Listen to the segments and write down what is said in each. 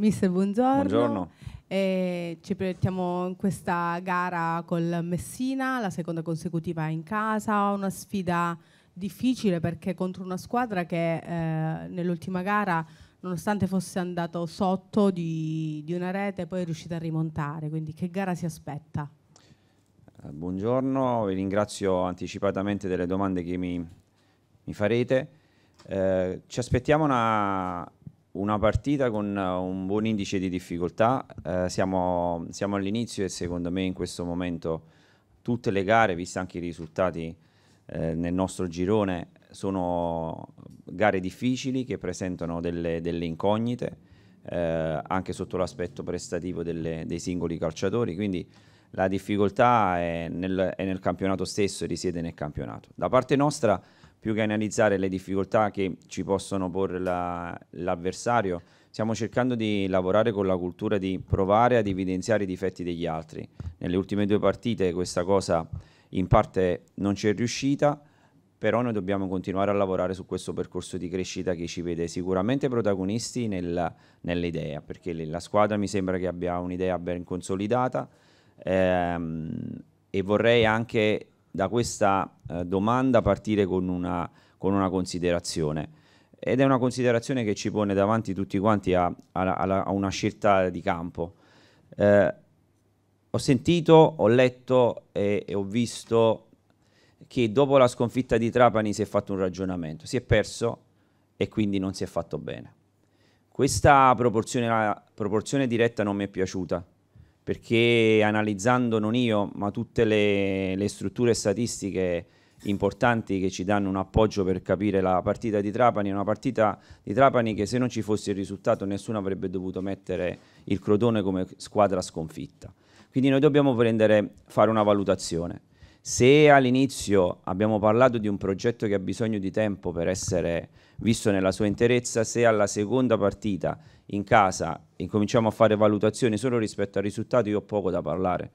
Mister, buongiorno. buongiorno. Eh, ci mettiamo in questa gara col Messina, la seconda consecutiva in casa, una sfida difficile perché contro una squadra che eh, nell'ultima gara, nonostante fosse andato sotto di, di, una rete, poi è riuscita a rimontare. Quindi che gara si aspetta? Eh, buongiorno, vi ringrazio anticipatamente delle domande che mi, mi farete. Eh, ci aspettiamo una una partita con eh, un buon indice di difficoltà, eh, siamo, siamo all'inizio e secondo me in questo momento tutte le gare, visti anche i risultati eh, nel nostro girone, sono gare difficili che presentano delle, delle incognite. Eh, anche sotto l'aspetto prestativo delle, dei singoli calciatori, quindi la difficoltà è nel, è nel, campionato stesso e risiede nel campionato. Da parte nostra più che analizzare le difficoltà che ci possono porre la, l'avversario, stiamo cercando di lavorare con la cultura di provare ad evidenziare i difetti degli altri. Nelle ultime due partite questa cosa in parte non ci è riuscita, però noi dobbiamo continuare a lavorare su questo percorso di crescita che ci vede sicuramente protagonisti nel, nell'idea, perché la squadra mi sembra che abbia un'idea ben consolidata ehm, e vorrei anche da questa eh, domanda partire con una, con una, considerazione ed è una considerazione che ci pone davanti tutti quanti a, a, a una scelta di campo. Eh, ho sentito, ho letto e, e ho visto che dopo la sconfitta di Trapani si è fatto un ragionamento, si è perso e quindi non si è fatto bene. Questa proporzione, proporzione diretta non mi è piaciuta perché analizzando non io, ma tutte le, le strutture statistiche importanti che ci danno un appoggio per capire la partita di Trapani, una partita di Trapani che se non ci fosse il risultato nessuno avrebbe dovuto mettere il Crotone come squadra sconfitta. Quindi noi dobbiamo prendere, fare una valutazione. Se all'inizio abbiamo parlato di un progetto che ha bisogno di tempo per essere visto nella sua interezza, se alla seconda partita in casa incominciamo a fare valutazioni solo rispetto al risultato, io ho poco da parlare.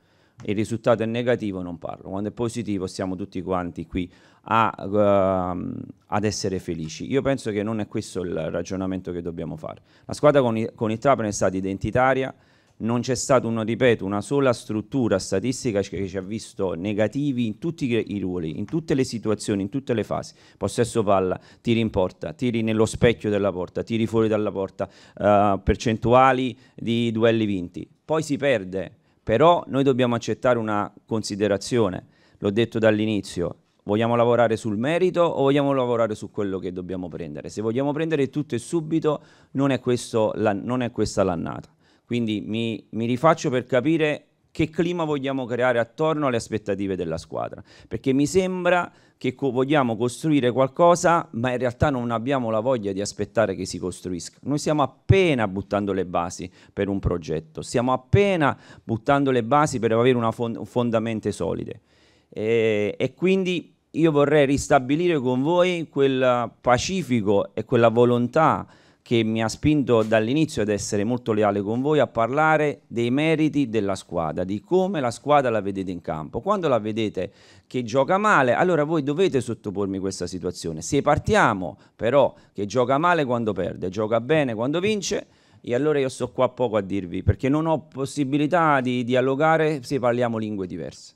Il risultato è negativo, non parlo. Quando è positivo, siamo tutti quanti qui a, uh, ad essere felici. Io penso che non è questo il ragionamento che dobbiamo fare. La squadra con, i, con il Trapano è stata identitaria non c'è stata, un, ripeto, una sola struttura statistica che ci ha visto negativi in tutti i ruoli, in tutte le situazioni, in tutte le fasi. Possesso palla, tiri in porta, tiri nello specchio della porta, tiri fuori dalla porta, uh, percentuali di duelli vinti. Poi si perde, però noi dobbiamo accettare una considerazione, l'ho detto dall'inizio, Vogliamo lavorare sul merito o vogliamo lavorare su quello che dobbiamo prendere? Se vogliamo prendere tutto e subito non è, questo, non è questa l'annata. Quindi mi, mi rifaccio per capire che clima vogliamo creare attorno alle aspettative della squadra, perché mi sembra che co- vogliamo costruire qualcosa, ma in realtà non abbiamo la voglia di aspettare che si costruisca. Noi stiamo appena buttando le basi per un progetto, stiamo appena buttando le basi per avere una fond- fondamente solide. E, e quindi io vorrei ristabilire con voi quel pacifico e quella volontà che mi ha spinto dall'inizio ad essere molto leale con voi a parlare dei meriti della squadra, di come la squadra la vedete in campo. Quando la vedete che gioca male, allora voi dovete sottopormi questa situazione. Se partiamo però che gioca male quando perde, gioca bene quando vince, e allora io sto qua poco a dirvi, perché non ho possibilità di dialogare se parliamo lingue diverse.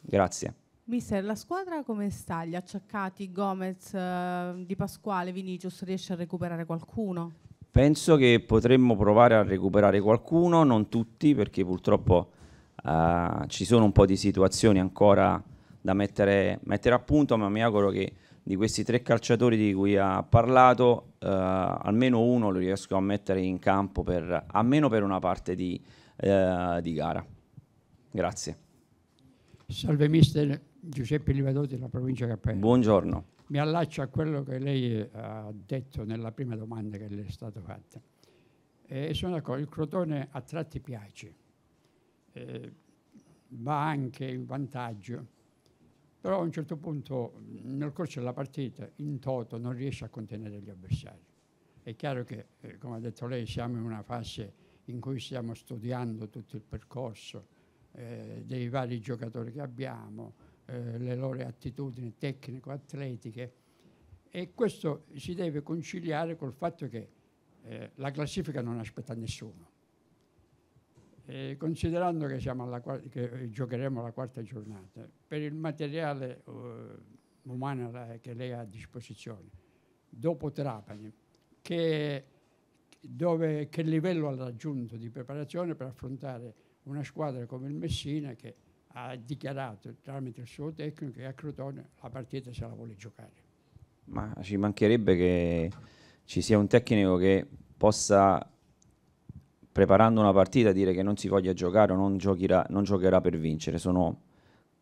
Grazie. Mister, la squadra come sta? Gli acciaccati, Gomez, eh, Di Pasquale, Vinicius, riesce a recuperare qualcuno? Penso che potremmo provare a recuperare qualcuno, non tutti, perché purtroppo eh, ci sono un po' di situazioni ancora da mettere, mettere, a punto, ma mi auguro che di questi tre calciatori di cui ha parlato, eh, almeno uno lo riesco a mettere in campo per, almeno per una parte di, eh, di gara. Grazie. Salve mister, Giuseppe Livadotti della provincia Cappello. Buongiorno. Mi allaccio a quello che lei eh, ha detto nella prima domanda che le è stata fatta. E sono d'accordo, il Crotone a tratti piace, eh, va anche in vantaggio, però a un certo punto nel corso della partita in toto non riesce a contenere gli avversari. È chiaro che, eh, come ha detto lei, siamo in una fase in cui stiamo studiando tutto il percorso eh, dei vari giocatori che abbiamo, eh, le loro attitudini tecnico-atletiche e questo si deve conciliare col fatto che eh, la classifica non aspetta nessuno. E considerando che, alla, che, eh, giocheremo la quarta giornata, per il materiale uh, umano che lei ha a disposizione, dopo Trapani, che, dove, che livello ha raggiunto di preparazione per affrontare una squadra come il Messina che ha dichiarato tramite il suo tecnico che a Crotone la partita se la vuole giocare. Ma ci mancherebbe che ci sia un tecnico che possa preparando una partita dire che non si voglia giocare o non giocherà, non giocherà per vincere, Sono,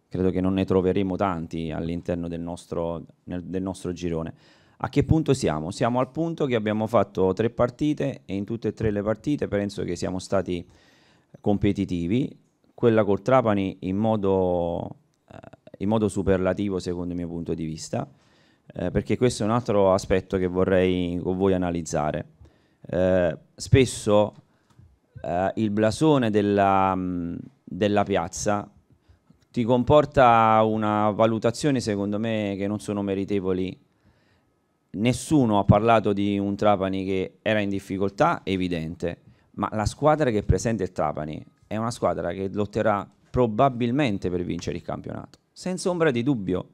credo che non ne troveremo tanti all'interno del, del nostro girone. A che punto siamo? Siamo al punto che abbiamo fatto tre partite e in tutte e tre le partite penso che siamo stati competitivi, quella col Trapani in modo, eh, in modo superlativo secondo il mio punto di vista, eh, perché questo è un altro aspetto che vorrei con voi analizzare. Eh, spesso eh, il blasone della, mm, della piazza ti comporta una valutazione secondo me che non sono meritevoli nessuno ha parlato di un Trapani che era in difficoltà, evidente, ma la squadra che presenta il Trapani è una squadra che lotterà probabilmente per vincere il campionato, senza ombra di dubbio.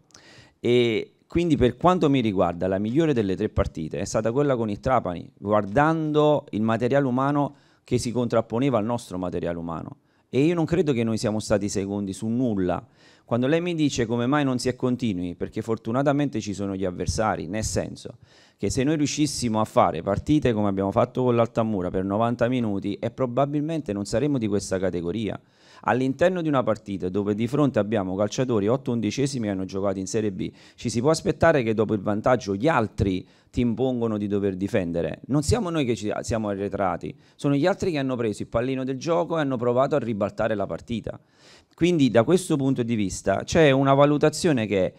E quindi per quanto mi riguarda la migliore delle tre partite è stata quella con il Trapani, guardando il materiale umano che si contrapponeva al nostro materiale umano. E io non credo che noi siamo stati secondi su nulla. Quando lei mi dice come mai non si è continui, perché fortunatamente ci sono gli avversari, nel senso che se noi riuscissimo a fare partite come abbiamo fatto con l'Altamura per 90 minuti e probabilmente non saremmo di questa categoria. All'interno di una partita dove di fronte abbiamo calciatori 8 undicesimi che hanno giocato in Serie B, ci si può aspettare che dopo il vantaggio gli altri ti impongono di dover difendere. Non siamo noi che ci siamo arretrati, sono gli altri che hanno preso il pallino del gioco e hanno provato a ribaltare la partita. Quindi da questo punto di vista c'è una valutazione che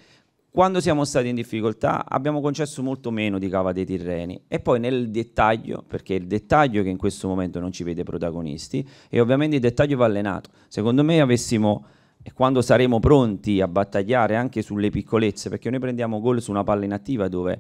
quando siamo stati in difficoltà abbiamo concesso molto meno di cava dei Tirreni e poi nel dettaglio, perché è il dettaglio che in questo momento non ci vede protagonisti e ovviamente il dettaglio va allenato. Secondo me avessimo e quando saremo pronti a battagliare anche sulle piccolezze, perché noi prendiamo gol su una palla inattiva dove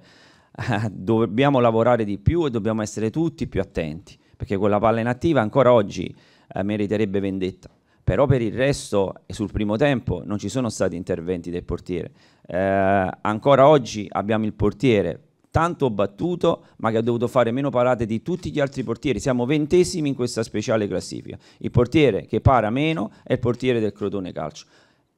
eh, dobbiamo lavorare di più e dobbiamo essere tutti più attenti, perché quella palla inattiva ancora oggi eh, meriterebbe vendetta però per il resto sul primo tempo non ci sono stati interventi del portiere. Eh, ancora oggi abbiamo il portiere tanto battuto ma che ha dovuto fare meno parate di tutti gli altri portieri, siamo ventesimi in questa speciale classifica, il portiere che para meno è il portiere del Crotone Calcio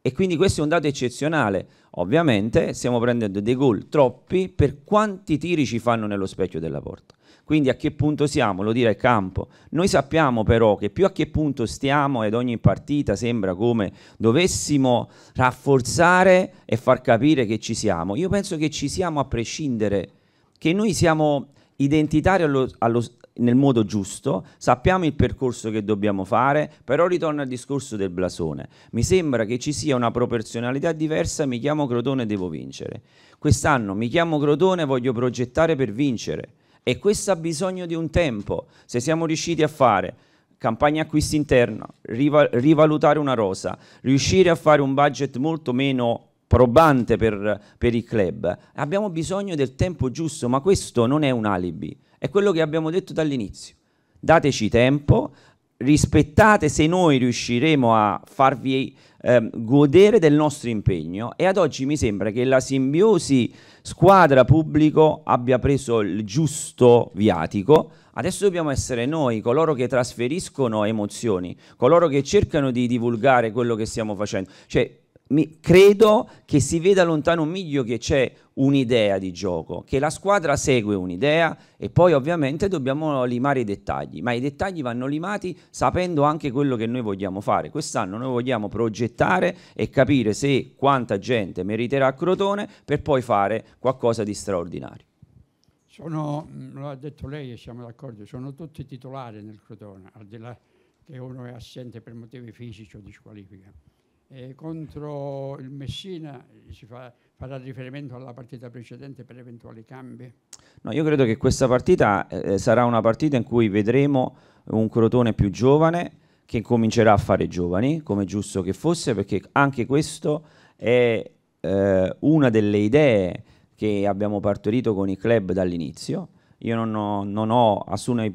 e quindi questo è un dato eccezionale. Ovviamente stiamo prendendo dei gol troppi per quanti tiri ci fanno nello specchio della porta. Quindi a che punto siamo? Lo dirà il campo. Noi sappiamo però che più a che punto stiamo ed ogni partita sembra come dovessimo rafforzare e far capire che ci siamo. Io penso che ci siamo a prescindere, che noi siamo identitari allo, allo, nel modo giusto, sappiamo il percorso che dobbiamo fare, però ritorno al discorso del blasone. Mi sembra che ci sia una proporzionalità diversa, mi chiamo Crotone e devo vincere. Quest'anno mi chiamo Crotone e voglio progettare per vincere. E questo ha bisogno di un tempo. Se siamo riusciti a fare campagna acquisti interna, rival rivalutare una rosa, riuscire a fare un budget molto meno probante per, per i club, abbiamo bisogno del tempo giusto, ma questo non è un alibi, è quello che abbiamo detto dall'inizio. Dateci tempo, rispettate se noi riusciremo a farvi eh, godere del nostro impegno e ad oggi mi sembra che la simbiosi squadra pubblico abbia preso il giusto viatico. Adesso dobbiamo essere noi coloro che trasferiscono emozioni, coloro che cercano di divulgare quello che stiamo facendo. Cioè, mi, credo che si veda lontano meglio che c'è un'idea di gioco, che la squadra segue un'idea e poi ovviamente dobbiamo limare i dettagli, ma i dettagli vanno limati sapendo anche quello che noi vogliamo fare. Quest'anno noi vogliamo progettare e capire se quanta gente meriterà Crotone per poi fare qualcosa di straordinario. Sono, mm, lo ha detto lei e siamo d'accordo, sono tutti titolari nel Crotone, al di là che uno è assente per motivi fisici o di squalifica eh, contro il Messina, si fa, farà riferimento alla partita precedente per eventuali cambi? No, io credo che questa partita eh, sarà una partita in cui vedremo un Crotone più giovane che comincerà a fare giovani, come giusto che fosse, perché anche questo è eh, una delle idee che abbiamo partorito con i club dall'inizio. Io non ho, non ho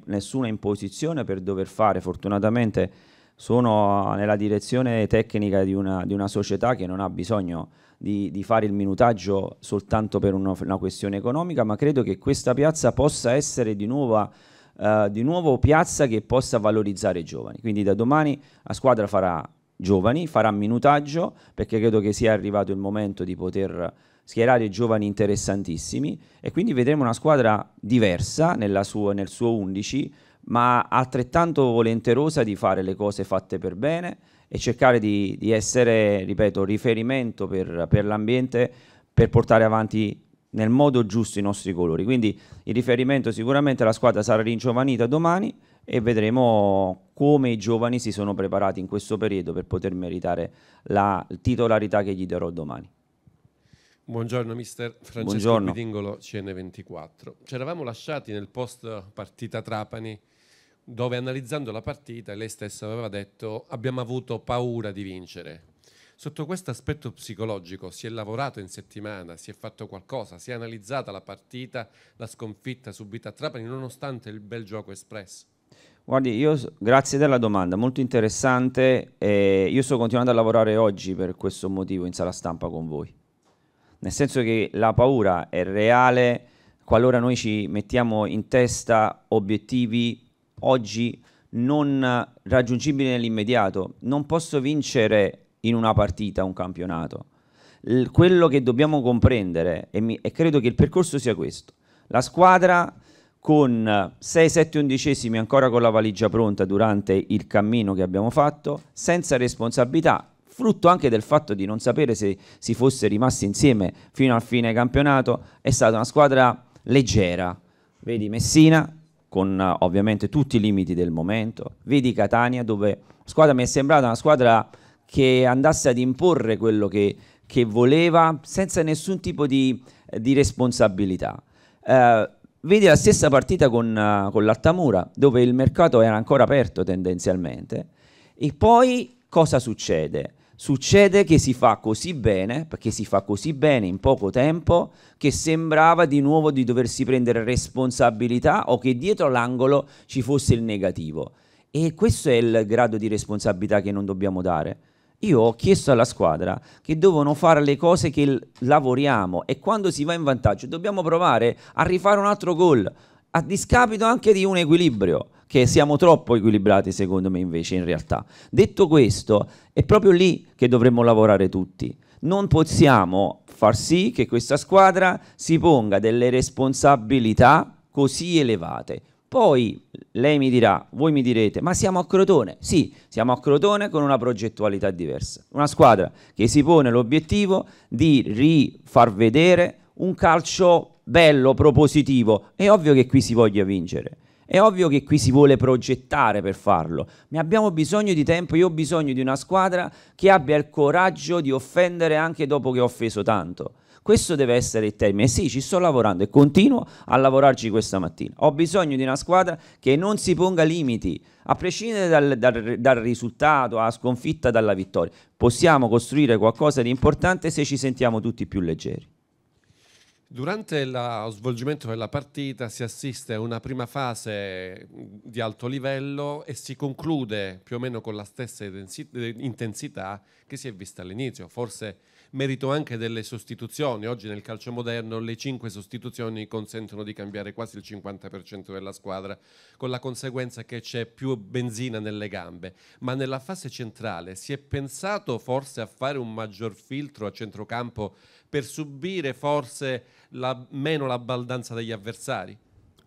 nessuna imposizione per dover fare, fortunatamente sono nella direzione tecnica di una, di una società che non ha bisogno di, di fare il minutaggio soltanto per una, una, questione economica, ma credo che questa piazza possa essere di nuova... Uh, di nuovo piazza che possa valorizzare i giovani. Quindi da domani la squadra farà giovani, farà minutaggio, perché credo che sia arrivato il momento di poter schierare giovani interessantissimi e quindi vedremo una squadra diversa sua, nel suo 11 ma altrettanto volenterosa di fare le cose fatte per bene e cercare di, di essere, ripeto, riferimento per, per l'ambiente per portare avanti nel modo giusto i nostri colori. Quindi il riferimento sicuramente la squadra sarà ringiovanita domani e vedremo come i giovani si sono preparati in questo periodo per poter meritare la titolarità che gli darò domani. Buongiorno mister Francesco Buongiorno. Pitingolo, CN24. Ci eravamo lasciati nel post partita Trapani dove analizzando la partita lei stessa aveva detto abbiamo avuto paura di vincere. Sotto questo aspetto psicologico si è lavorato in settimana, si è fatto qualcosa, si è analizzata la partita, la sconfitta subita a Trapani nonostante il bel gioco espresso. Guardi, io, grazie della domanda, molto interessante. Eh, io sto continuando a lavorare oggi per questo motivo in sala stampa con voi nel senso che la paura è reale qualora noi ci mettiamo in testa obiettivi oggi non raggiungibili nell'immediato. Non posso vincere in una partita un campionato. L- quello che dobbiamo comprendere, e, mi- e credo che il percorso sia questo, la squadra con 6, 7 undicesimi ancora con la valigia pronta durante il cammino che abbiamo fatto, senza responsabilità, frutto anche del fatto di non sapere se si fosse rimasti insieme fino al fine campionato, è stata una squadra leggera. Vedi Messina, con eh, ovviamente tutti i limiti del momento, vedi Catania, dove squadra mi è sembrata una squadra che andasse ad imporre quello che, che voleva senza nessun tipo di, eh, di responsabilità. Eh, vedi la stessa partita con, eh, con l'Altamura, dove il mercato era ancora aperto tendenzialmente, e poi cosa succede? Succede che si fa così bene, perché si fa così bene in poco tempo, che sembrava di nuovo di doversi prendere responsabilità o che dietro l'angolo ci fosse il negativo. E questo è il grado di responsabilità che non dobbiamo dare. Io ho chiesto alla squadra che devono fare le cose che lavoriamo e quando si va in vantaggio dobbiamo provare a rifare un altro gol, a discapito anche di un equilibrio, che siamo troppo equilibrati secondo me invece in realtà. Detto questo, è proprio lì che dovremmo lavorare tutti. Non possiamo far sì che questa squadra si ponga delle responsabilità così elevate. Poi lei mi dirà, voi mi direte, ma siamo a Crotone? Sì, siamo a Crotone con una progettualità diversa. Una squadra che si pone l'obiettivo di rifar vedere un calcio bello, propositivo. È ovvio che qui si voglia vincere. È ovvio che qui si vuole progettare per farlo, ma abbiamo bisogno di tempo, io ho bisogno di una squadra che abbia il coraggio di offendere anche dopo che ho offeso tanto. Questo deve essere il termine. E sì, ci sto lavorando e continuo a lavorarci questa mattina. Ho bisogno di una squadra che non si ponga limiti, a prescindere dal, dal, dal risultato, alla sconfitta, dalla vittoria. Possiamo costruire qualcosa di importante se ci sentiamo tutti più leggeri. Durante lo svolgimento della partita si assiste a una prima fase di alto livello e si conclude più o meno con la stessa intensità che si è vista all'inizio, forse merito anche delle sostituzioni. Oggi nel calcio moderno le cinque sostituzioni consentono di cambiare quasi il 50% della squadra, con la conseguenza che c'è più benzina nelle gambe. Ma nella fase centrale si è pensato forse a fare un maggior filtro a centrocampo per subire forse la, meno la baldanza degli avversari?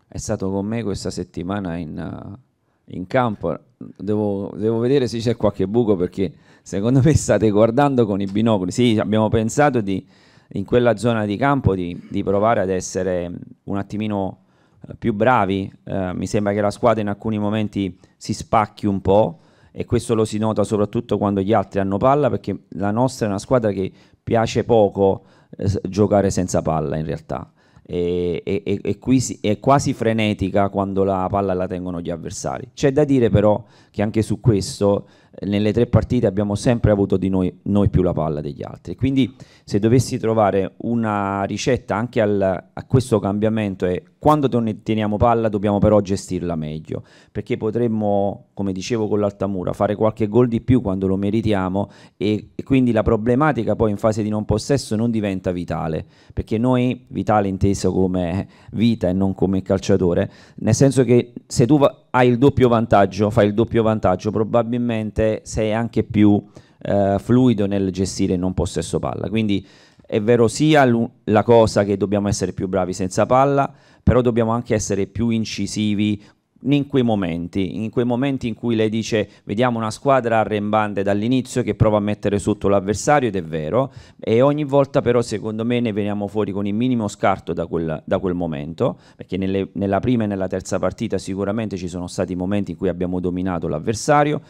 È stato con me questa settimana in, uh, in campo. Devo, devo, vedere se c'è qualche buco perché secondo me state guardando con i binocoli. Sì, abbiamo pensato di, in quella zona di campo di, di provare ad essere un attimino eh, più bravi. Eh, mi sembra che la squadra in alcuni momenti si spacchi un po' e questo lo si nota soprattutto quando gli altri hanno palla perché la nostra è una squadra che piace poco eh, giocare senza palla in realtà. E, e, e, qui si, è quasi frenetica quando la palla la tengono gli avversari. C'è da dire però che anche su questo nelle tre partite abbiamo sempre avuto di noi, noi, più la palla degli altri. Quindi se dovessi trovare una ricetta anche al, a questo cambiamento è quando teniamo palla dobbiamo però gestirla meglio, perché potremmo, come dicevo con l'Altamura, fare qualche gol di più quando lo meritiamo e, e quindi la problematica poi in fase di non possesso non diventa vitale, perché noi, vitale inteso come vita e non come calciatore, nel senso che se tu... Va- hai il doppio vantaggio, fai il doppio vantaggio, probabilmente sei anche più eh, fluido nel gestire il non possesso palla. Quindi è vero sia la cosa che dobbiamo essere più bravi senza palla, però dobbiamo anche essere più incisivi in quei momenti, in quei momenti in cui lei dice vediamo una squadra arrembante dall'inizio che prova a mettere sotto l'avversario ed è vero e ogni volta però secondo me ne veniamo fuori con il minimo scarto da quel, da quel momento perché nelle, nella prima e nella terza partita sicuramente ci sono stati momenti in cui abbiamo dominato l'avversario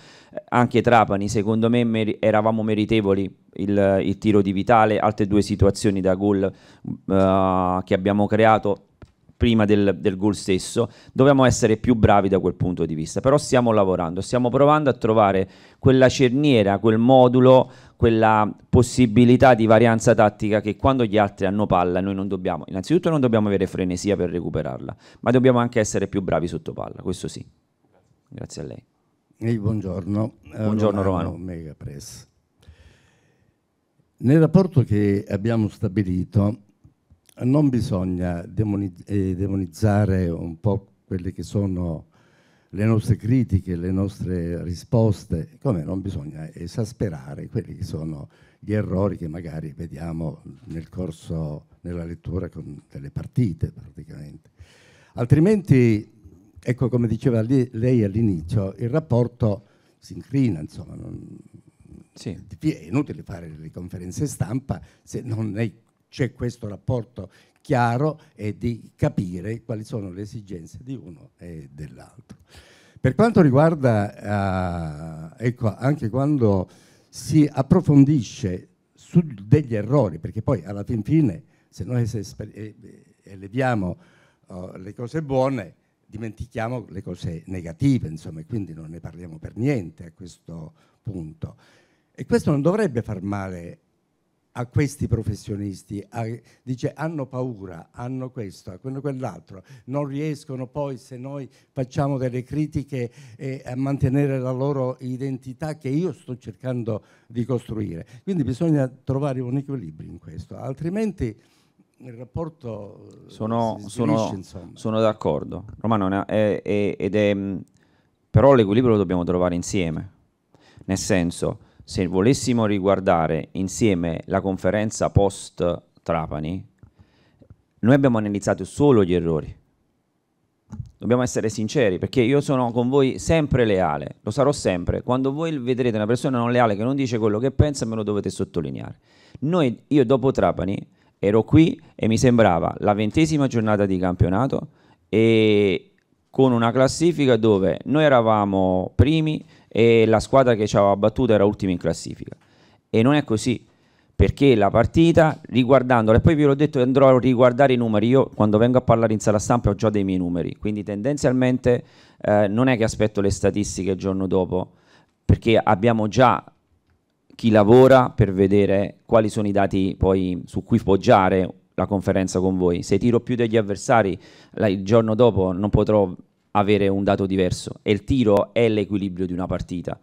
anche Trapani secondo me mer eravamo meritevoli il, il, tiro di Vitale altre due situazioni da gol uh, che abbiamo creato prima del, del gol stesso, dobbiamo essere più bravi da quel punto di vista, però stiamo lavorando, stiamo provando a trovare quella cerniera, quel modulo, quella possibilità di varianza tattica che quando gli altri hanno palla noi non dobbiamo, innanzitutto non dobbiamo avere frenesia per recuperarla, ma dobbiamo anche essere più bravi sotto palla, questo sì. Grazie a lei. Ehi, buongiorno. Buongiorno Romano. Romano. Megapress. Nel rapporto che abbiamo stabilito non bisogna eh, demonizzare un po' quelle che sono le nostre critiche, le nostre risposte, come non bisogna esasperare quelli che sono gli errori che magari vediamo nel corso, nella lettura con delle partite praticamente. Altrimenti, ecco come diceva lei all'inizio, il rapporto si incrina, insomma, non, sì. è inutile fare le conferenze stampa se non è c'è questo rapporto chiaro e di capire quali sono le esigenze di uno e dell'altro. Per quanto riguarda, eh, ecco, anche quando si approfondisce su degli errori, perché poi alla fin fine se noi eh, eh, eleviamo uh, le cose buone dimentichiamo le cose negative, insomma, e quindi non ne parliamo per niente a questo punto. E questo non dovrebbe far male a questi professionisti, a, dice hanno paura, hanno questo, hanno quell'altro, non riescono poi se noi facciamo delle critiche eh, a mantenere la loro identità che io sto cercando di costruire. Quindi bisogna trovare un equilibrio in questo, altrimenti il rapporto eh, sono, svilisce, sono, sono d'accordo, Romano, è, è, è, però l'equilibrio lo dobbiamo trovare insieme, nel senso se volessimo riguardare insieme la conferenza post Trapani, noi abbiamo analizzato solo gli errori. Dobbiamo essere sinceri, perché io sono con voi sempre leale, lo sarò sempre. Quando voi vedrete una persona non leale che non dice quello che pensa, me lo dovete sottolineare. Noi, io dopo Trapani ero qui e mi sembrava la ventesima giornata di campionato e con una classifica dove noi eravamo primi, e la squadra che ci aveva battuto era ultima in classifica. E non è così, perché la partita, riguardandola, e poi vi ho detto andrò a riguardare i numeri, io quando vengo a parlare in sala stampa ho già dei miei numeri, quindi tendenzialmente eh, non è che aspetto le statistiche il giorno dopo, perché abbiamo già chi lavora per vedere quali sono i dati poi su cui poggiare la conferenza con voi. Se tiro più degli avversari, il giorno dopo non potrò avere un dato diverso e il tiro è l'equilibrio di una partita.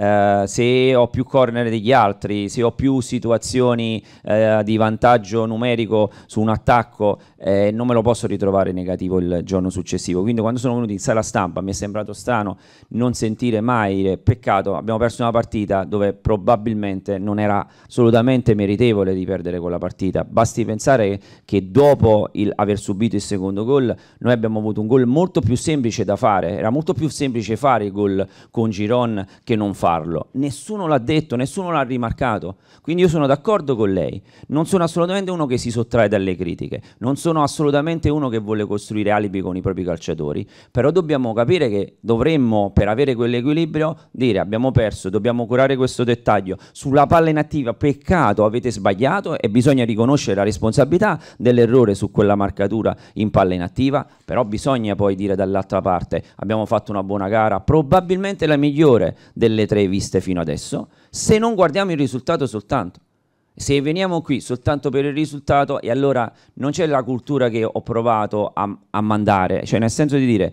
Eh, se ho più corner degli altri, se ho più situazioni uh, di vantaggio numerico su un attacco, eh, non me lo posso ritrovare negativo il giorno successivo. Quindi quando sono venuto in sala stampa mi è sembrato strano non sentire mai, peccato, abbiamo perso una partita dove probabilmente non era assolutamente meritevole di perdere quella partita. Basti pensare che dopo il, aver subito il secondo gol noi abbiamo avuto un gol molto più semplice da fare, era molto più semplice fare il gol con Giron che non fare farlo. Nessuno l'ha detto, nessuno l'ha rimarcato. Quindi io sono d'accordo con lei. Non sono assolutamente uno che si sottrae dalle critiche, non sono assolutamente uno che vuole costruire alibi con i propri calciatori, però dobbiamo capire che dovremmo, per avere quell'equilibrio, dire abbiamo perso, dobbiamo curare questo dettaglio. Sulla palla inattiva, peccato, avete sbagliato e bisogna riconoscere la responsabilità dell'errore su quella marcatura in palla inattiva, però bisogna poi dire dall'altra parte abbiamo fatto una buona gara, probabilmente la migliore delle tre tre viste fino adesso, se non guardiamo il risultato soltanto. Se veniamo qui soltanto per il risultato e allora non c'è la cultura che ho provato a, a mandare, cioè nel senso di dire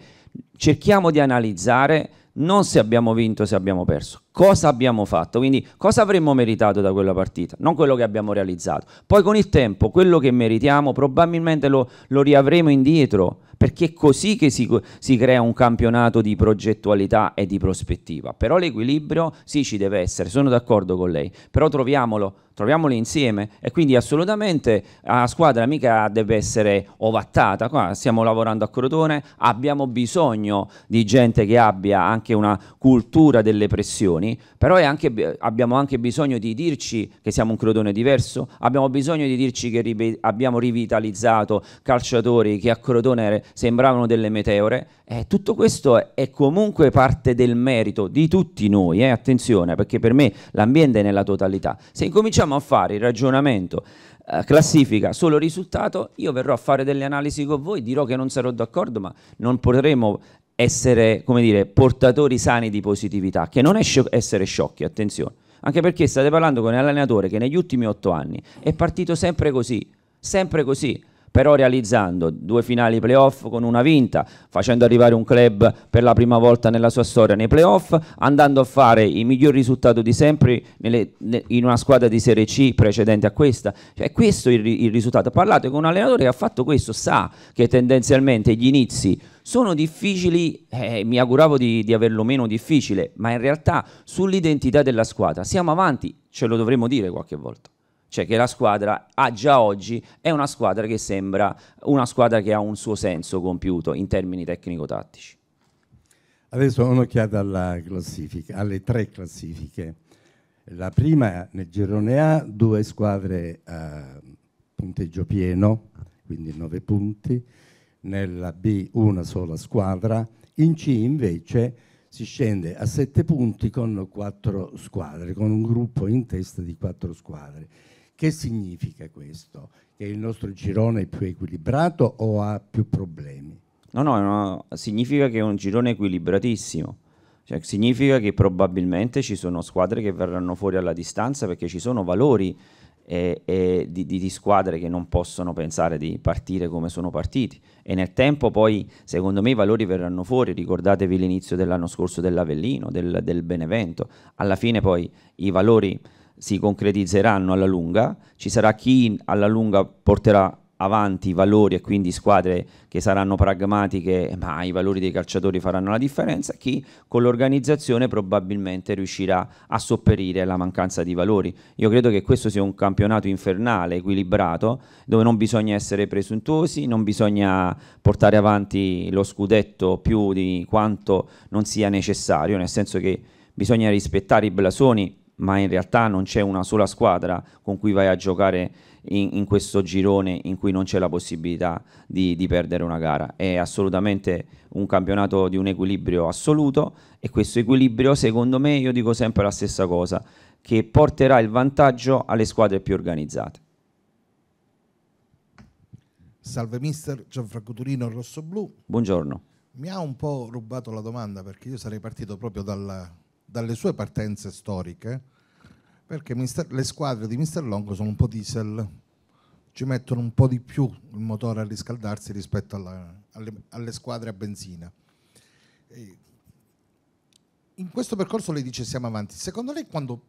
cerchiamo di analizzare non se abbiamo vinto, o se abbiamo perso, cosa abbiamo fatto, quindi cosa avremmo meritato da quella partita, non quello che abbiamo realizzato. Poi con il tempo quello che meritiamo probabilmente lo, lo riavremo indietro, perché è così che si, si, crea un campionato di progettualità e di prospettiva. Però l'equilibrio sì ci deve essere, sono d'accordo con lei, però troviamolo troviamoli insieme e quindi assolutamente la squadra mica deve essere ovattata, qua stiamo lavorando a Crotone, abbiamo bisogno di gente che abbia anche una cultura delle pressioni, però anche, abbiamo anche bisogno di dirci che siamo un Crotone diverso, abbiamo bisogno di dirci che abbiamo rivitalizzato calciatori che a Crotone sembravano delle meteore, eh, tutto questo è comunque parte del merito di tutti noi, eh? attenzione perché per me l'ambiente è nella totalità. Se incominciamo cominciamo a fare il ragionamento eh, classifica solo risultato, io verrò a fare delle analisi con voi, dirò che non sarò d'accordo, ma non potremo essere, come dire, portatori sani di positività, che non è scio essere sciocchi, attenzione. Anche perché state parlando con un allenatore che negli ultimi otto anni è partito sempre così, sempre così però realizzando due finali playoff con una vinta, facendo arrivare un club per la prima volta nella sua storia nei playoff, andando a fare il miglior risultato di sempre nelle, in una squadra di Serie C precedente a questa. Cioè, questo è il, il risultato. Parlate con un allenatore che ha fatto questo, sa che tendenzialmente gli inizi sono difficili, eh, mi auguravo di, di, averlo meno difficile, ma in realtà sull'identità della squadra siamo avanti, ce lo dovremmo dire qualche volta cioè che la squadra ha ah, già oggi è una squadra che sembra una squadra che ha un suo senso compiuto in termini tecnico-tattici. Adesso un'occhiata alla classifica, alle tre classifiche. La prima nel girone A, due squadre a punteggio pieno, quindi nove punti, nella B una sola squadra, in C invece si scende a sette punti con quattro squadre, con un gruppo in testa di quattro squadre. Che significa questo? Che il nostro girone è più equilibrato o ha più problemi? No, no, no significa che è un girone equilibratissimo. Cioè, significa che probabilmente ci sono squadre che verranno fuori alla distanza perché ci sono valori e, e di, di, di, squadre che non possono pensare di partire come sono partiti. E nel tempo poi, secondo me, i valori verranno fuori. Ricordatevi l'inizio dell'anno scorso dell'Avellino, del, del Benevento. Alla fine poi i valori si concretizzeranno alla lunga, ci sarà chi alla lunga porterà avanti i valori e quindi squadre che saranno pragmatiche, ma i valori dei calciatori faranno la differenza, chi con l'organizzazione probabilmente riuscirà a sopperire la mancanza di valori. Io credo che questo sia un campionato infernale, equilibrato, dove non bisogna essere presuntuosi, non bisogna portare avanti lo scudetto più di quanto non sia necessario, nel senso che bisogna rispettare i blasoni, ma in realtà non c'è una sola squadra con cui vai a giocare in, in, questo girone in cui non c'è la possibilità di, di perdere una gara. È assolutamente un campionato di un equilibrio assoluto e questo equilibrio, secondo me, io dico sempre la stessa cosa, che porterà il vantaggio alle squadre più organizzate. Salve mister Gianfranco Turino Rosso Blu. Buongiorno. Mi ha un po' rubato la domanda perché io sarei partito proprio dalla, dalle sue partenze storiche perché Mister, le squadre di Mister Longo sono un po' diesel, ci mettono un po' di più il motore a riscaldarsi rispetto alla, alle, alle, squadre a benzina. E in questo percorso lei dice siamo avanti. Secondo lei quando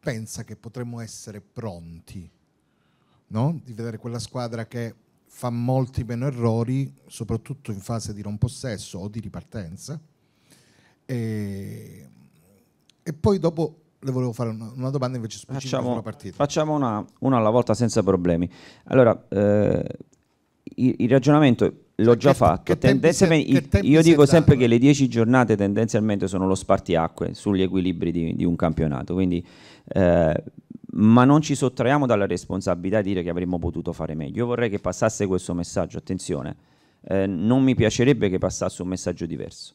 pensa che potremmo essere pronti no? di vedere quella squadra che fa molti meno errori, soprattutto in fase di non possesso o di ripartenza? E, e poi dopo le volevo fare una, una domanda invece specifica facciamo, sulla partita. Facciamo una, una, alla volta senza problemi. Allora, eh, il, il, ragionamento l'ho cioè, che, già fatto. Tendenzialmente, io dico sempre che eh? le 10 giornate tendenzialmente sono lo spartiacque sugli equilibri di, di un campionato, quindi... Eh, ma non ci sottraiamo dalla responsabilità di dire che avremmo potuto fare meglio. Io vorrei che passasse questo messaggio, attenzione, eh, non mi piacerebbe che passasse un messaggio diverso.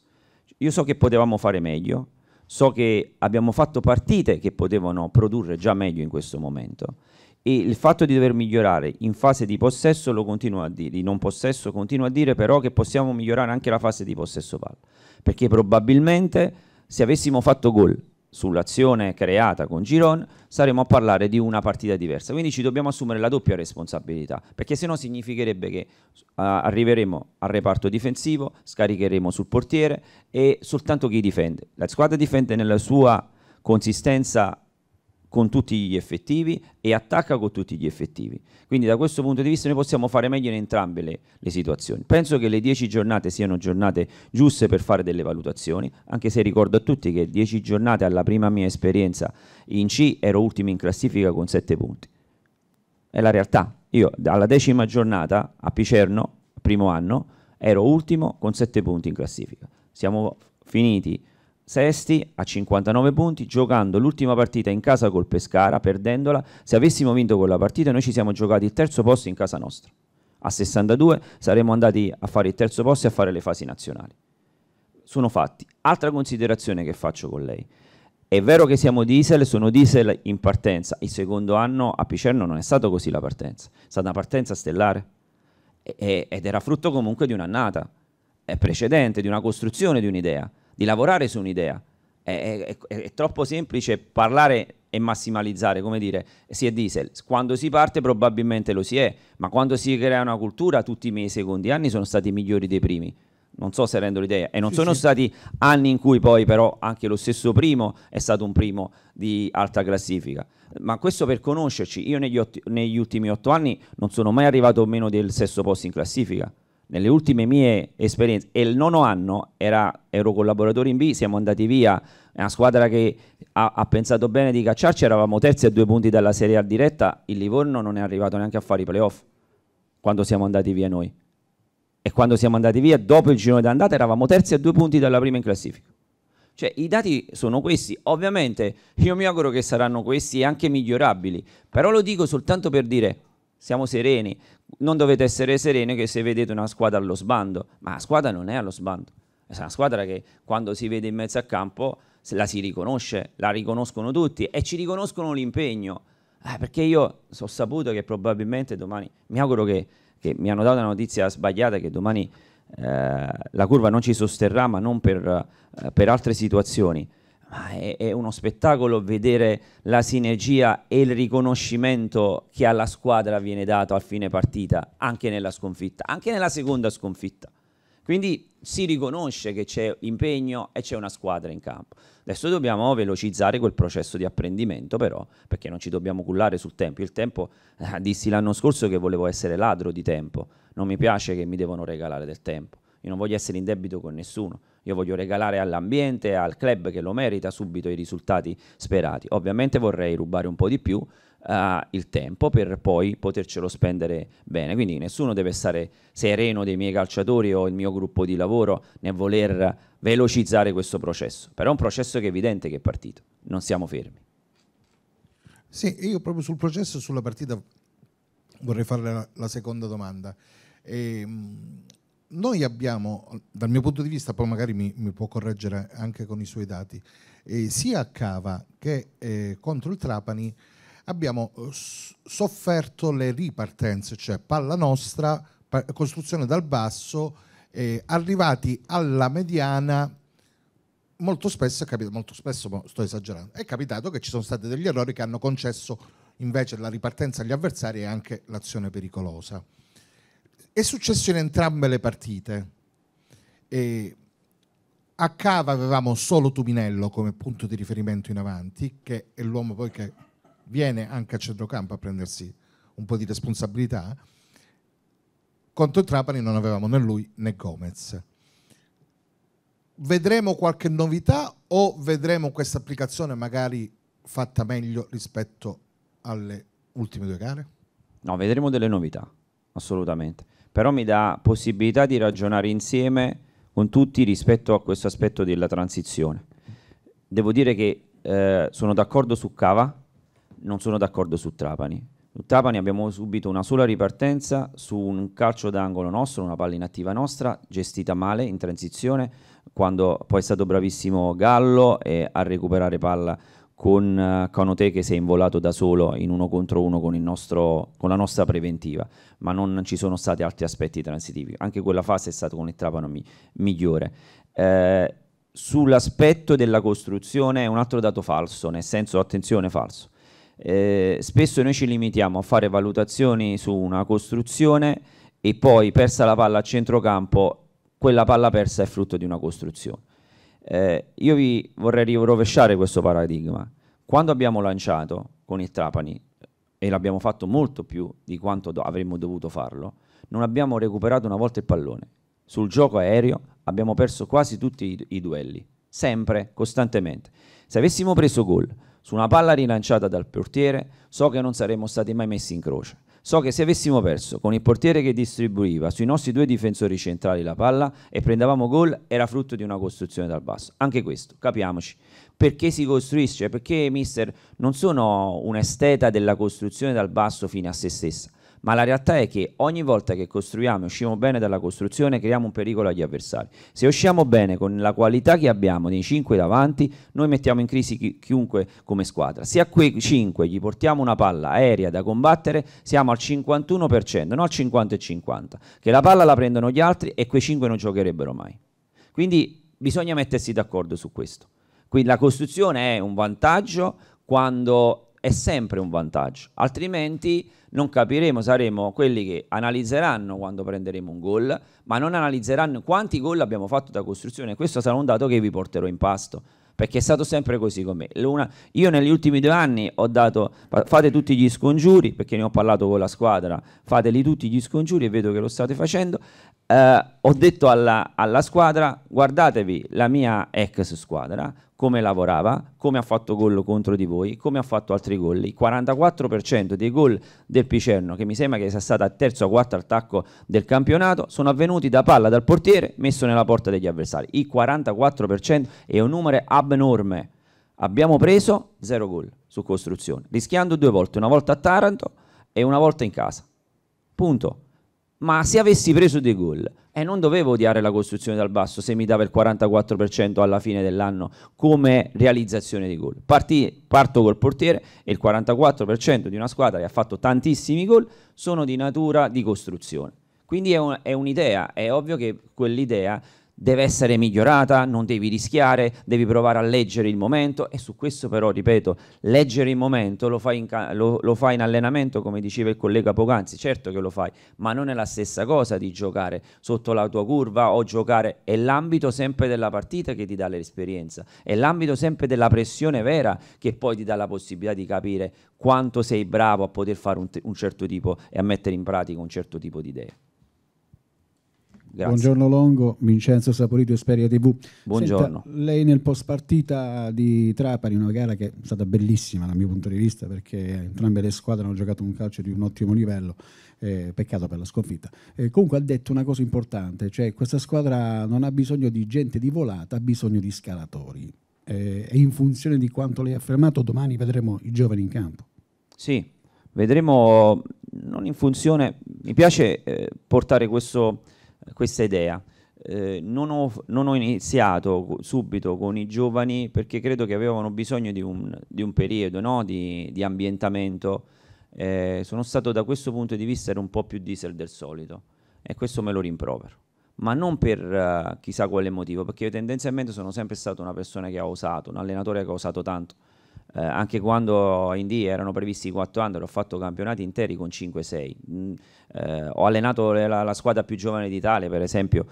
Io so che potevamo fare meglio, So che abbiamo fatto partite che potevano produrre già meglio in questo momento e il fatto di dover migliorare in fase di possesso lo continuo a dire, di non possesso continuo a dire però che possiamo migliorare anche la fase di possesso palla, perché probabilmente se avessimo fatto gol sull'azione creata con Giron saremo a parlare di una partita diversa. Quindi ci dobbiamo assumere la doppia responsabilità, perché se no significherebbe che uh, arriveremo al reparto difensivo, scaricheremo sul portiere e soltanto chi difende. La squadra difende nella sua consistenza con tutti gli effettivi e attacca con tutti gli effettivi. Quindi da questo punto di vista noi possiamo fare meglio in entrambe le, le, situazioni. Penso che le 10 giornate siano giornate giuste per fare delle valutazioni, anche se ricordo a tutti che 10 giornate alla prima mia esperienza in C ero ultimo in classifica con 7 punti. È la realtà. Io alla decima giornata a Picerno, primo anno, ero ultimo con 7 punti in classifica. Siamo finiti sesti a 59 punti, giocando l'ultima partita in casa col Pescara, perdendola. Se avessimo vinto quella partita, noi ci siamo giocati il terzo posto in casa nostra. A 62 saremmo andati a fare il terzo posto e a fare le fasi nazionali. Sono fatti. Altra considerazione che faccio con lei. È vero che siamo diesel, sono diesel in partenza. Il secondo anno a Picerno non è stato così la partenza, è stata una partenza stellare e, ed era frutto comunque di un'annata è precedente, di una costruzione di un'idea di lavorare su un'idea. È, è, è, troppo semplice parlare e massimalizzare, come dire, si è diesel. Quando si parte probabilmente lo si è, ma quando si crea una cultura tutti i miei secondi anni sono stati migliori dei primi. Non so se rendo l'idea. E non sì, sono sì. stati anni in cui poi però anche lo stesso primo è stato un primo di alta classifica. Ma questo per conoscerci, io negli, negli ultimi otto anni non sono mai arrivato a meno del sesto posto in classifica nelle ultime mie esperienze, e il nono anno era, ero collaboratore in B, siamo andati via, è una squadra che ha, ha, pensato bene di cacciarci, eravamo terzi a due punti dalla Serie A diretta, il Livorno non è arrivato neanche a fare i playoff quando siamo andati via noi. E quando siamo andati via, dopo il girone d'andata, eravamo terzi a due punti dalla prima in classifica. Cioè, i dati sono questi. Ovviamente, io mi auguro che saranno questi e anche migliorabili, però lo dico soltanto per dire, siamo sereni non dovete essere sereni che se vedete una squadra allo sbando, ma la squadra non è allo sbando, è una squadra che quando si vede in mezzo a campo la si riconosce, la riconoscono tutti e ci riconoscono l'impegno. Eh, perché io ho saputo che probabilmente domani, mi auguro che, che mi hanno dato una notizia sbagliata, che domani eh, la curva non ci sosterrà, ma non per, eh, per altre situazioni è, è, uno spettacolo vedere la sinergia e il riconoscimento che alla squadra viene dato a fine partita, anche nella sconfitta, anche nella seconda sconfitta. Quindi si riconosce che c'è impegno e c'è una squadra in campo. Adesso dobbiamo velocizzare quel processo di apprendimento però, perché non ci dobbiamo cullare sul tempo. Il tempo, eh, dissi l'anno scorso che volevo essere ladro di tempo, non mi piace che mi devono regalare del tempo, io non voglio essere in debito con nessuno io voglio regalare all'ambiente, al club che lo merita subito i risultati sperati. Ovviamente vorrei rubare un po' di più uh, il tempo per poi potercelo spendere bene. Quindi nessuno deve stare sereno dei miei calciatori o il mio gruppo di lavoro nel voler velocizzare questo processo. Però è un processo che è evidente che è partito, non siamo fermi. Sì, io proprio sul processo, sulla partita vorrei fare la, la seconda domanda. E, ehm, noi abbiamo, dal mio punto di vista, poi magari mi, mi può correggere anche con i suoi dati, eh, sia a Cava che eh, contro il Trapani abbiamo eh, sofferto le ripartenze, cioè palla nostra, costruzione dal basso, eh, arrivati alla mediana. Molto spesso è capitato, molto spesso sto esagerando, è capitato che ci sono stati degli errori che hanno concesso invece la ripartenza agli avversari e anche l'azione pericolosa. È successo in entrambe le partite. E a Cava avevamo solo Tuminello come punto di riferimento in avanti, che è l'uomo poi che viene anche a centrocampo a prendersi un po' di responsabilità. Contro Trapani non avevamo né lui né Gomez. Vedremo qualche novità o vedremo questa applicazione magari fatta meglio rispetto alle ultime due gare? No, vedremo delle novità, assolutamente però mi dà possibilità di ragionare insieme con tutti rispetto a questo aspetto della transizione. Devo dire che eh, sono d'accordo su Cava, non sono d'accordo su Trapani. Su Trapani abbiamo subito una sola ripartenza su un calcio d'angolo nostro, una palla inattiva nostra, gestita male in transizione, quando poi è stato bravissimo Gallo eh, a recuperare palla con eh, Conote che si è involato da solo in uno contro uno con, nostro, con, la nostra preventiva, ma non ci sono stati altri aspetti transitivi. Anche quella fase è stata con il Trapano mi, migliore. Eh, sull'aspetto della costruzione è un altro dato falso, nel senso, attenzione, falso. Eh, spesso noi ci limitiamo a fare valutazioni su una costruzione e poi persa la palla a centrocampo, quella palla persa è frutto di una costruzione eh, io vi vorrei rovesciare questo paradigma. Quando abbiamo lanciato con il Trapani, e l'abbiamo fatto molto più di quanto do avremmo dovuto farlo, non abbiamo recuperato una volta il pallone. Sul gioco aereo abbiamo perso quasi tutti i, i duelli, sempre, costantemente. Se avessimo preso gol su una palla rilanciata dal portiere, so che non saremmo stati mai messi in croce So che se avessimo perso con il portiere che distribuiva sui nostri due difensori centrali la palla e prendevamo gol era frutto di una costruzione dal basso. Anche questo, capiamoci. Perché si costruisce? Perché mister non sono un esteta della costruzione dal basso fino a se stessa ma la realtà è che ogni volta che costruiamo e usciamo bene dalla costruzione creiamo un pericolo agli avversari. Se usciamo bene con la qualità che abbiamo dei 5 davanti, noi mettiamo in crisi chi chiunque come squadra. Se a quei 5 gli portiamo una palla aerea da combattere, siamo al 51%, non al 50 e 50, che la palla la prendono gli altri e quei 5 non giocherebbero mai. Quindi bisogna mettersi d'accordo su questo. Quindi la costruzione è un vantaggio quando è sempre un vantaggio, altrimenti non capiremo, saremo quelli che analizzeranno quando prenderemo un gol, ma non analizzeranno quanti gol abbiamo fatto da costruzione. Questo sarà un dato che vi porterò in pasto, perché è stato sempre così con me. Una, io negli ultimi due anni ho dato, fate tutti gli scongiuri, perché ne ho parlato con la squadra, fateli tutti gli scongiuri e vedo che lo state facendo. Eh, ho detto alla, alla squadra, guardatevi la mia ex squadra, come lavorava, come ha fatto gol contro di voi, come ha fatto altri gol. Il 44% dei gol del Picerno, che mi sembra che sia stata il terzo o quarto attacco del campionato, sono avvenuti da palla dal portiere messo nella porta degli avversari. Il 44% è un numero abnorme. Abbiamo preso zero gol su costruzione, rischiando due volte, una volta a Taranto e una volta in casa. Punto ma se avessi preso dei gol e non dovevo odiare la costruzione dal basso se mi dava il 44% alla fine dell'anno come realizzazione di gol. Parti, parto col portiere e il 44% di una squadra che ha fatto tantissimi gol sono di natura di costruzione. Quindi è, un, è un'idea, è ovvio che quell'idea deve essere migliorata, non devi rischiare, devi provare a leggere il momento e su questo però, ripeto, leggere il momento lo fai in, lo, lo fai in allenamento come diceva il collega Poganzi, certo che lo fai, ma non è la stessa cosa di giocare sotto la tua curva o giocare, è l'ambito sempre della partita che ti dà l'esperienza, è l'ambito sempre della pressione vera che poi ti dà la possibilità di capire quanto sei bravo a poter fare un, un certo tipo e a mettere in pratica un certo tipo di idee. Grazie. Buongiorno Longo, Vincenzo Saporito, Esperia TV. Buongiorno. Senta, lei nel post partita di Trapani, una gara che è stata bellissima dal mio punto di vista perché entrambe le squadre hanno giocato un calcio di un ottimo livello, eh, peccato per la sconfitta. Eh, comunque ha detto una cosa importante, cioè questa squadra non ha bisogno di gente di volata, ha bisogno di scalatori. Eh, e in funzione di quanto lei ha affermato, domani vedremo i giovani in campo. Sì, vedremo, non in funzione, mi piace eh, portare questo questa idea. Eh, non, ho, non, ho, iniziato subito con i giovani perché credo che avevano bisogno di un, di un periodo no? di, di, ambientamento. Eh, sono stato da questo punto di vista un po' più diesel del solito e questo me lo rimprovero, ma non per uh, chissà quale motivo, perché io tendenzialmente sono sempre stato una persona che ha osato, un allenatore che ha osato tanto eh, anche quando in D erano previsti 4 under, ho fatto campionati interi con 5-6. Mm, eh, ho allenato la, la, squadra più giovane d'Italia, per esempio,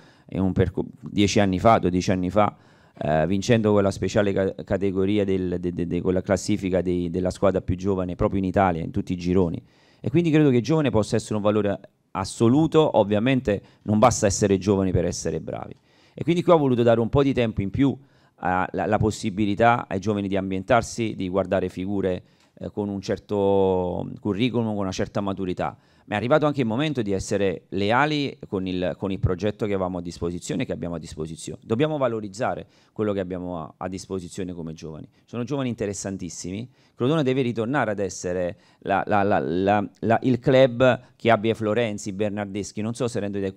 10 anni fa, 12 anni fa, eh, vincendo quella speciale ca categoria del, de, de, de, quella classifica della squadra più giovane proprio in Italia, in tutti i gironi. E quindi credo che giovane possa essere un valore assoluto, ovviamente non basta essere giovani per essere bravi. E quindi qui ho voluto dare un po' di tempo in più la, la, possibilità ai giovani di ambientarsi, di guardare figure eh, con un certo curriculum, con una certa maturità ma è arrivato anche il momento di essere leali con il, con il progetto che avevamo a disposizione, che abbiamo a disposizione. Dobbiamo valorizzare quello che abbiamo a, a disposizione come giovani. Sono giovani interessantissimi. Crotone deve ritornare ad essere la, la, la, il club che abbia Florenzi, Bernardeschi, non so se rendo idea,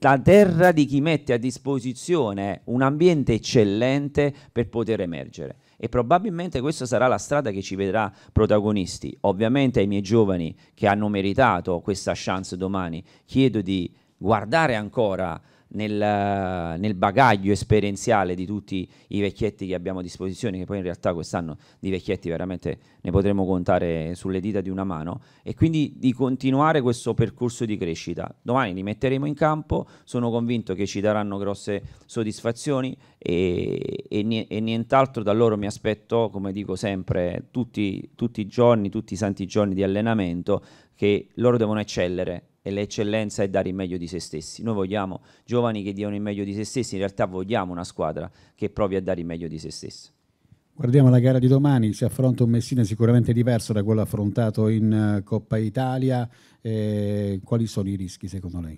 la terra di chi mette a disposizione un ambiente eccellente per poter emergere e probabilmente questa sarà la strada che ci vedrà protagonisti. Ovviamente ai miei giovani che hanno meritato questa chance domani chiedo di guardare ancora nel, nel, bagaglio esperienziale di tutti i vecchietti che abbiamo a disposizione, che poi in realtà quest'anno di vecchietti veramente ne potremo contare sulle dita di una mano, e quindi di continuare questo percorso di crescita. Domani li metteremo in campo, sono convinto che ci daranno grosse soddisfazioni e, e, e nient'altro da loro mi aspetto, come dico sempre, tutti, tutti i giorni, tutti i santi giorni di allenamento, che loro devono eccellere e l'eccellenza è dare il meglio di se stessi. Noi vogliamo giovani che diano il meglio di se stessi, in realtà vogliamo una squadra che provi a dare il meglio di se stessa. Guardiamo la gara di domani, si affronta un Messina sicuramente diverso da quello affrontato in eh, Coppa Italia. Eh, quali sono i rischi secondo lei?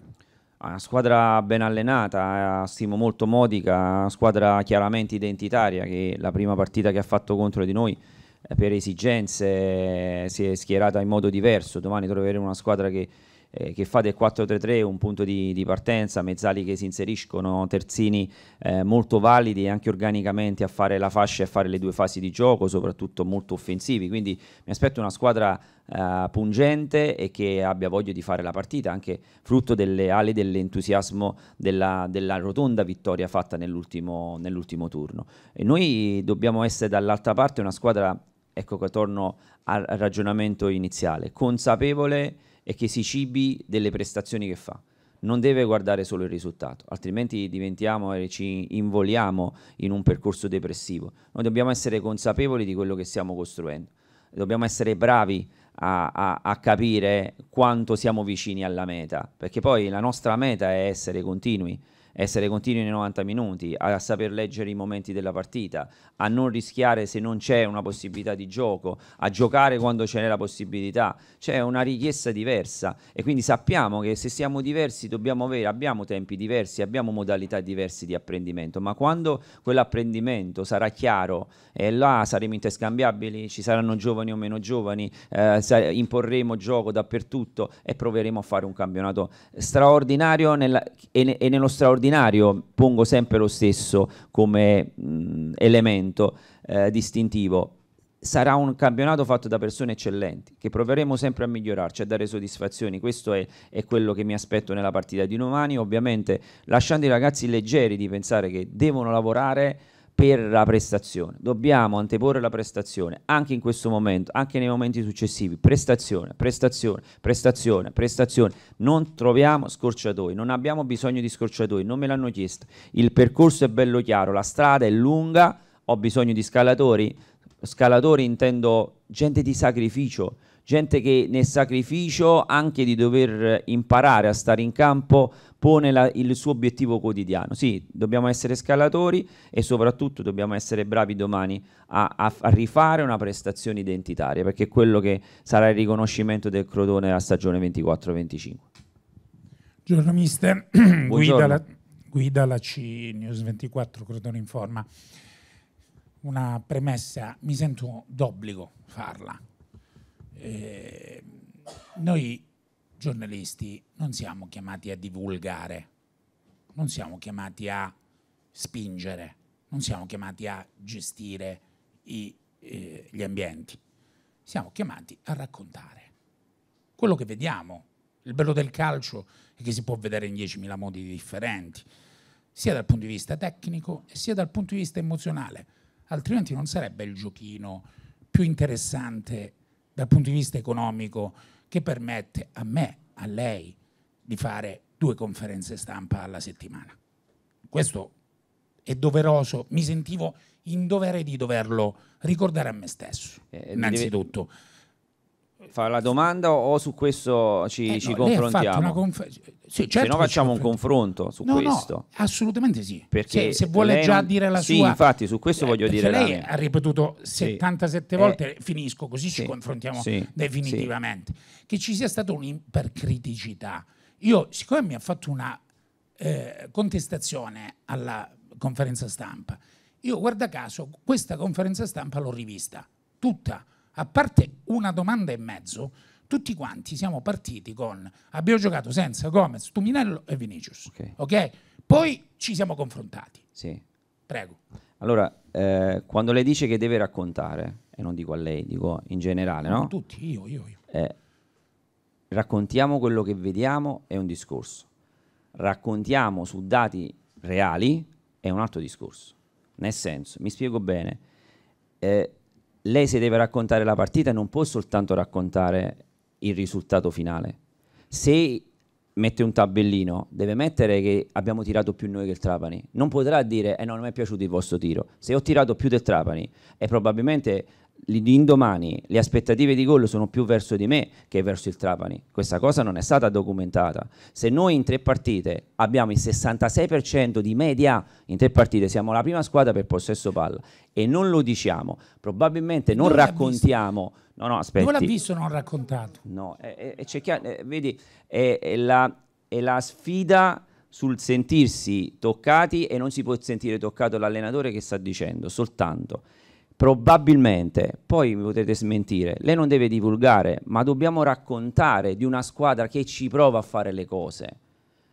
Ah, una squadra ben allenata, eh, stimo molto modica, una squadra chiaramente identitaria che la prima partita che ha fatto contro di noi eh, per esigenze eh, si è schierata in modo diverso. Domani troveremo una squadra che, eh, che fa del 4-3-3 un punto di, di, partenza, mezzali che si inseriscono, terzini eh, molto validi anche organicamente a fare la fascia e a fare le due fasi di gioco, soprattutto molto offensivi. Quindi mi aspetto una squadra eh, pungente e che abbia voglia di fare la partita, anche frutto delle ali dell'entusiasmo della, della, rotonda vittoria fatta nell'ultimo, nell turno. E noi dobbiamo essere dall'altra parte una squadra ecco che torno al ragionamento iniziale, consapevole e che si cibi delle prestazioni che fa. Non deve guardare solo il risultato, altrimenti diventiamo e ci involiamo in un percorso depressivo. Noi dobbiamo essere consapevoli di quello che stiamo costruendo, dobbiamo essere bravi a, a, a, capire quanto siamo vicini alla meta, perché poi la nostra meta è essere continui essere continui nei 90 minuti, a saper leggere i momenti della partita, a non rischiare se non c'è una possibilità di gioco, a giocare quando ce n'è la possibilità. C'è una richiesta diversa e quindi sappiamo che se siamo diversi dobbiamo avere, abbiamo tempi diversi, abbiamo modalità diverse di apprendimento, ma quando quell'apprendimento sarà chiaro e là saremo interscambiabili, ci saranno giovani o meno giovani, eh, imporremo gioco dappertutto e proveremo a fare un campionato straordinario nella, e, ne, e nello straordinario straordinario, pongo sempre lo stesso come mh, elemento eh, distintivo. Sarà un campionato fatto da persone eccellenti, che proveremo sempre a migliorarci, a dare soddisfazioni. Questo è, è quello che mi aspetto nella partita di domani. Ovviamente lasciando i ragazzi leggeri di pensare che devono lavorare per la prestazione. Dobbiamo anteporre la prestazione anche in questo momento, anche nei momenti successivi. Prestazione, prestazione, prestazione, prestazione. Non troviamo scorciatoi, non abbiamo bisogno di scorciatoi, non me l'hanno chiesto. Il percorso è bello chiaro, la strada è lunga, ho bisogno di scalatori. Scalatori intendo gente di sacrificio, gente che nel sacrificio anche di dover imparare a stare in campo pone la, il suo obiettivo quotidiano. Sì, dobbiamo essere scalatori e soprattutto dobbiamo essere bravi domani a, a, a rifare una prestazione identitaria, perché è quello che sarà il riconoscimento del Crotone alla stagione 24-25. Giorno mister, guida la, guida la C News 24 Crotone in forma. Una premessa, mi sento d'obbligo farla eh, noi giornalisti non siamo chiamati a divulgare, non siamo chiamati a spingere, non siamo chiamati a gestire i, eh, gli ambienti, siamo chiamati a raccontare quello che vediamo. Il bello del calcio è che si può vedere in 10.000 modi differenti, sia dal punto di vista tecnico sia dal punto di vista emozionale, altrimenti non sarebbe il giochino più interessante dal punto di vista economico che permette a me, a lei, di fare due conferenze stampa alla settimana. Questo è doveroso, mi sentivo in dovere di doverlo ricordare a me stesso, eh, eh innanzitutto. Deve fa la domanda o su questo ci, eh ci no, confrontiamo? Conf- sì, certo se no facciamo un confronto su no, questo. No, assolutamente sì. Perché se, se vuole già non... dire la sì, sua... Sì, infatti su questo eh, voglio dire... Lei ha ripetuto 77 sì. Eh, volte, eh. finisco così ci confrontiamo definitivamente, che ci sia stata un'ipercriticità. Io, siccome mi ha fatto una eh, contestazione alla conferenza stampa, io guarda caso questa conferenza stampa l'ho rivista tutta a parte una domanda e mezzo, tutti quanti siamo partiti con abbiamo giocato senza Gomez, Tuminello e Vinicius. Ok? okay? Poi ci siamo confrontati. Sì. Prego. Allora, eh, quando lei dice che deve raccontare, e non dico a lei, dico in generale, no? Tutti, io, io, io. Eh, raccontiamo quello che vediamo è un discorso. Raccontiamo su dati reali è un altro discorso. Nel senso, mi spiego bene. Eh, lei se deve raccontare la partita non può soltanto raccontare il risultato finale. Se mette un tabellino, deve mettere che abbiamo tirato più noi che il Trapani. Non potrà dire, eh no, non mi è piaciuto il vostro tiro. Se ho tirato più del Trapani, è probabilmente l'indomani le aspettative di gol sono più verso di me che verso il Trapani. Questa cosa non è stata documentata. Se noi in tre partite abbiamo il 66% di media, in tre partite siamo la prima squadra per possesso palla e non lo diciamo, probabilmente non, non raccontiamo. No, no, aspetta. Non l'ha visto, non raccontato. No, è, è, chiaro, è eh, vedi, è, è, la, è la sfida sul sentirsi toccati e non si può sentire toccato l'allenatore che sta dicendo, soltanto probabilmente, poi mi potete smentire, lei non deve divulgare, ma dobbiamo raccontare di una squadra che ci prova a fare le cose.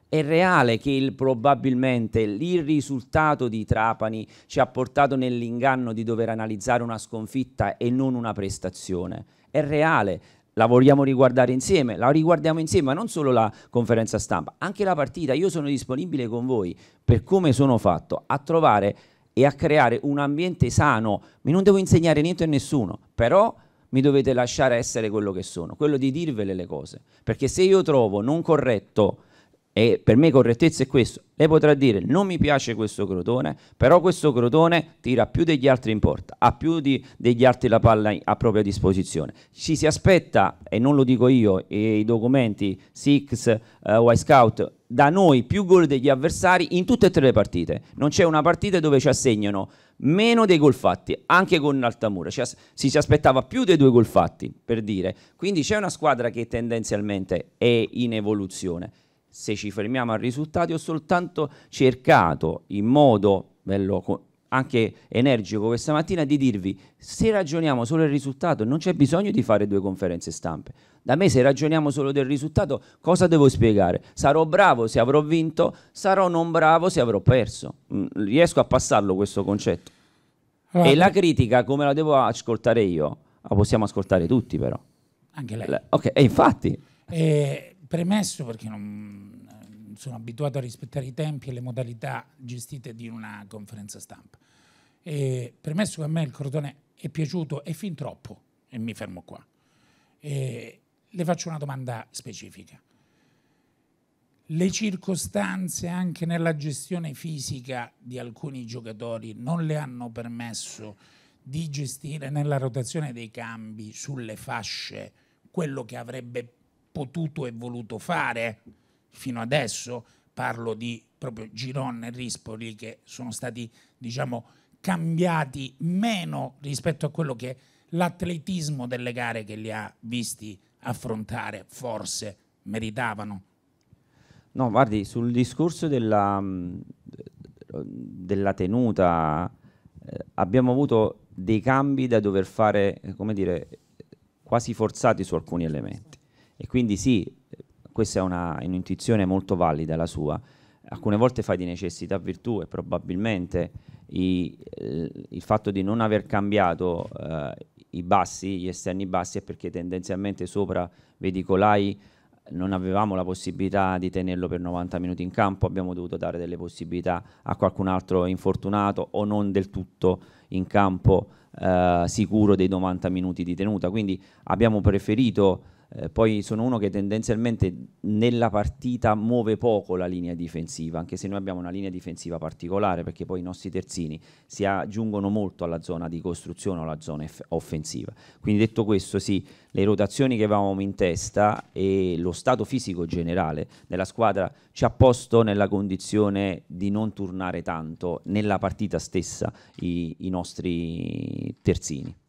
È reale che il, probabilmente il risultato di Trapani ci ha portato nell'inganno di dover analizzare una sconfitta e non una prestazione. È reale, la vogliamo riguardare insieme, la riguardiamo insieme, ma non solo la conferenza stampa, anche la partita. Io sono disponibile con voi, per come sono fatto, a trovare e a creare un ambiente sano. Mi non devo insegnare niente a nessuno, però mi dovete lasciare essere quello che sono, quello di dirvele le cose. Perché se io trovo non corretto, e per me correttezza è questo, lei potrà dire non mi piace questo crotone, però questo crotone tira più degli altri in porta, ha più di, degli altri la palla a propria disposizione. Ci si aspetta, e non lo dico io, e i documenti SIX, uh, Y Scout da noi più gol degli avversari in tutte e tre le partite. Non c'è una partita dove ci assegnano meno dei gol fatti, anche con Altamura. Ci si, si aspettava più dei due gol fatti, per dire. Quindi c'è una squadra che tendenzialmente è in evoluzione. Se ci fermiamo al risultato, ho soltanto cercato in modo bello anche energico questa mattina di dirvi se ragioniamo solo il risultato non c'è bisogno di fare due conferenze stampe da me se ragioniamo solo del risultato, cosa devo spiegare? Sarò bravo se avrò vinto, sarò non bravo se avrò perso. Mm, riesco a passarlo questo concetto. Allora, e la critica, come la devo ascoltare io, la possiamo ascoltare tutti però. Anche lei. Ok, e infatti... Eh, premesso perché non sono abituato a rispettare i tempi e le modalità gestite di una conferenza stampa. E premesso che a me il cordone è piaciuto e fin troppo, e mi fermo qua. E le faccio una domanda specifica. Le circostanze anche nella gestione fisica di alcuni giocatori non le hanno permesso di gestire nella rotazione dei cambi sulle fasce quello che avrebbe potuto e voluto fare fino adesso. Parlo di proprio Giron e Rispoli che sono stati, diciamo, cambiati meno rispetto a quello che l'atletismo delle gare che li ha visti affrontare, forse meritavano. No, guardi, sul discorso della, mm, della tenuta eh, abbiamo avuto dei cambi da dover fare, eh, come dire, quasi forzati su alcuni elementi. E quindi sì, questa è una, un'intuizione molto valida la sua. Alcune volte fai di necessità virtù e probabilmente i, eh, il fatto di non aver cambiato eh, i bassi, gli esterni bassi, è perché tendenzialmente sopra Vedicolai non avevamo la possibilità di tenerlo per 90 minuti in campo, abbiamo dovuto dare delle possibilità a qualcun altro infortunato o non del tutto in campo eh, sicuro dei 90 minuti di tenuta. Quindi abbiamo preferito eh, poi sono uno che tendenzialmente nella partita muove poco la linea difensiva, anche se noi abbiamo una linea difensiva particolare, perché poi i nostri terzini si aggiungono molto alla zona di costruzione o alla zona offensiva. Quindi detto questo, sì, le rotazioni che avevamo in testa e lo stato fisico generale della squadra ci ha posto nella condizione di non turnare tanto nella partita stessa i, i nostri terzini.